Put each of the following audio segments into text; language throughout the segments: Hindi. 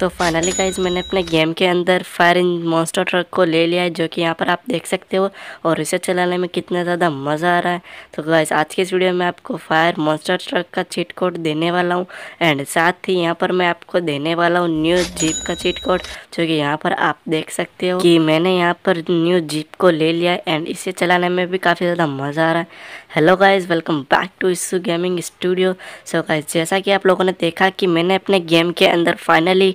तो फाइनली गाइज मैंने अपने गेम के अंदर फायर इन मॉन्स्टर ट्रक को ले लिया है जो कि यहाँ पर आप देख सकते हो और इसे चलाने में कितना ज़्यादा मज़ा आ रहा है तो गाइज आज के इस वीडियो में आपको फायर मॉन्स्टर ट्रक का चीट कोड देने वाला हूँ एंड साथ ही यहाँ पर मैं आपको देने वाला हूँ न्यू जीप का चीट कोड जो कि यहाँ पर आप देख सकते हो कि मैंने यहाँ पर न्यू जीप को ले लिया है एंड इसे चलाने में भी काफ़ी ज़्यादा मज़ा आ रहा है hello guys welcome back to इस गेमिंग स्टूडियो सो गाइज जैसा कि आप लोगों ने देखा कि मैंने अपने गेम के अंदर फाइनली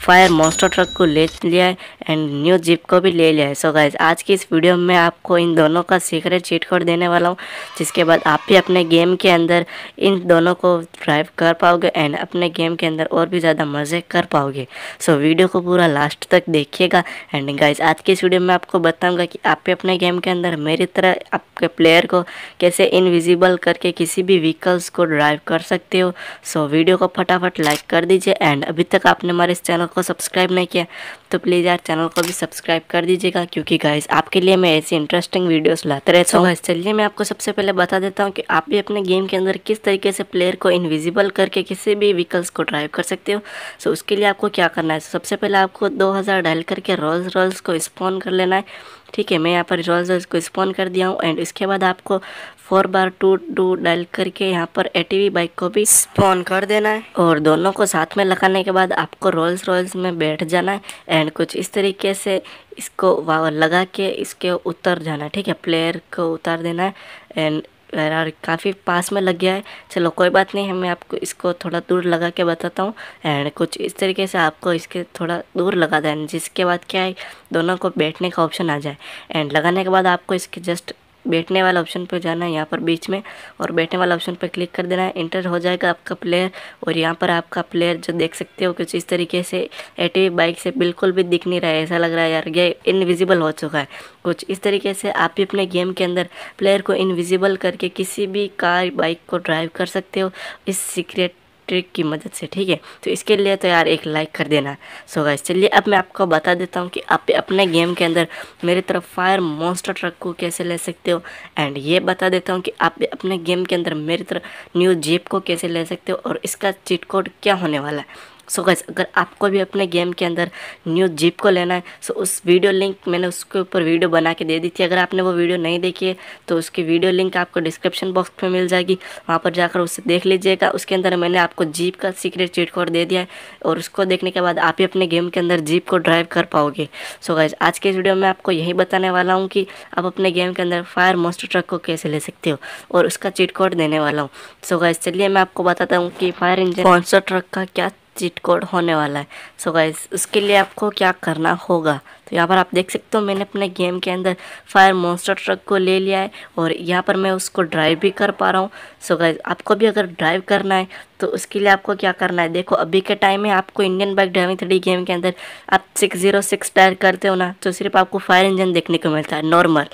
फायर मोस्टर ट्रक को ले लिया है एंड न्यू जिप को भी ले लिया है सो so गाइज आज की इस वीडियो में आपको इन दोनों का सीक्रेट चीट कोड देने वाला हूँ जिसके बाद आप भी अपने गेम के अंदर इन दोनों को ड्राइव कर पाओगे एंड अपने गेम के अंदर और भी ज़्यादा मज़े कर पाओगे सो so वीडियो को पूरा लास्ट तक देखिएगा एंड गाइज आज की इस वीडियो में आपको बताऊँगा कि आप भी अपने गेम के अंदर मेरी तरह आपके प्लेयर को कैसे इनविजिबल करके किसी भी व्हीकल्स को ड्राइव कर सकते हो सो so वीडियो को फटाफट लाइक कर दीजिए एंड अभी तक आपने हमारे इस चैनल चैनल को सब्सक्राइब नहीं किया तो प्लीज़ यार चैनल को भी सब्सक्राइब कर दीजिएगा क्योंकि गाइस आपके लिए मैं ऐसी इंटरेस्टिंग वीडियोस लाते रहता हूँ so, चलिए मैं आपको सबसे पहले बता देता हूँ कि आप भी अपने गेम के अंदर किस तरीके से प्लेयर को इनविजिबल करके किसी भी व्हीकल्स को ड्राइव कर सकते हो सो उसके लिए आपको क्या करना है सबसे पहले आपको दो डायल करके रोल्स रोल्स को स्पॉन कर लेना है ठीक है मैं यहाँ पर रोल्स रोल्स को स्पॉन कर दिया हूँ एंड इसके बाद आपको फोर बार टू टू डायल करके यहाँ पर ए बाइक को भी स्पॉन कर देना है और दोनों को साथ में लगाने के बाद आपको रोल्स रोल्स स्क्रॉल्स में बैठ जाना एंड कुछ इस तरीके से इसको लगा के इसके उतर जाना ठीक है प्लेयर को उतार देना एंड और काफ़ी पास में लग गया है चलो कोई बात नहीं है मैं आपको इसको थोड़ा दूर लगा के बताता हूँ एंड कुछ इस तरीके से आपको इसके थोड़ा दूर लगा देना जिसके बाद क्या है दोनों को बैठने का ऑप्शन आ जाए एंड लगाने के बाद आपको इसके जस्ट बैठने वाला ऑप्शन पर जाना है यहाँ पर बीच में और बैठने वाला ऑप्शन पर क्लिक कर देना है इंटर हो जाएगा आपका प्लेयर और यहाँ पर आपका प्लेयर जो देख सकते हो कुछ इस तरीके से एटी बाइक से बिल्कुल भी दिख नहीं रहा है ऐसा लग रहा है यार ये इनविजिबल हो चुका है कुछ इस तरीके से आप भी अपने गेम के अंदर प्लेयर को इनविजिबल करके किसी भी कार बाइक को ड्राइव कर सकते हो इस सीक्रेट ट्रिक की मदद से ठीक है तो इसके लिए तो यार एक लाइक कर देना सो गाइस चलिए अब मैं आपको बता देता हूँ कि आप अपने गेम के अंदर मेरी तरफ फायर मॉन्स्टर ट्रक को कैसे ले सकते हो एंड ये बता देता हूँ कि आप अपने गेम के अंदर मेरी तरफ न्यू जीप को कैसे ले सकते हो और इसका चीट कोड क्या होने वाला है सो so गैस अगर आपको भी अपने गेम के अंदर न्यू जीप को लेना है सो so उस वीडियो लिंक मैंने उसके ऊपर वीडियो बना के दे दी थी अगर आपने वो वीडियो नहीं देखी है तो उसकी वीडियो लिंक आपको डिस्क्रिप्शन बॉक्स में मिल जाएगी वहाँ पर जाकर उसे देख लीजिएगा उसके अंदर मैंने आपको जीप का सीक्रेट चीट कोड दे दिया है और उसको देखने के बाद आप ही अपने गेम के अंदर जीप को ड्राइव कर पाओगे सो so गैस आज के इस वीडियो में आपको यही बताने वाला हूँ कि आप अपने गेम के अंदर फायर मोस्टर ट्रक को कैसे ले सकते हो और उसका चीट कोड देने वाला हूँ सो गैस चलिए मैं आपको बताता हूँ कि फायर इंजन मोस्टर ट्रक का क्या चीट कोड होने वाला है सो so गाइज उसके लिए आपको क्या करना होगा तो यहाँ पर आप देख सकते हो मैंने अपने गेम के अंदर फायर मोन्स्टर ट्रक को ले लिया है और यहाँ पर मैं उसको ड्राइव भी कर पा रहा हूँ सो गाइज आपको भी अगर ड्राइव करना है तो उसके लिए आपको क्या करना है देखो अभी के टाइम में आपको Indian bike driving three game के अंदर आप सिक्स जीरो सिक्स टायर करते हो ना तो सिर्फ आपको फायर इंजन देखने को मिलता है नॉर्मल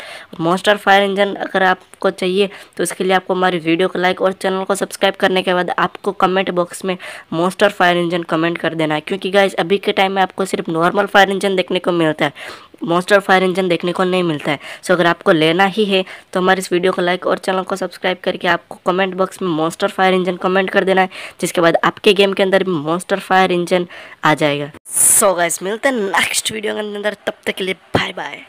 मोस्टर फायर इंजन अगर आपको चाहिए तो उसके लिए आपको हमारी वीडियो को लाइक और चैनल को सब्सक्राइब करने के बाद आपको कमेंट बॉक्स में मोस्टर फायर इंजन कमेंट कर देना है क्योंकि गाइज अभी के टाइम में आपको सिर्फ नॉर्मल फायर इंजन देखने को मिलता है मोस्टर फायर इंजन देखने को नहीं मिलता है सो अगर आपको लेना ही है तो हमारे इस वीडियो को लाइक और चैनल को सब्सक्राइब करके आपको कमेंट बॉक्स में मोस्टर फायर इंजन कमेंट कर देना है जिसके बाद आपके गेम के अंदर भी मोस्टर फायर इंजन आ जाएगा सो so गैस मिलते हैं नेक्स्ट वीडियो के अंदर तब तक के लिए बाय बाय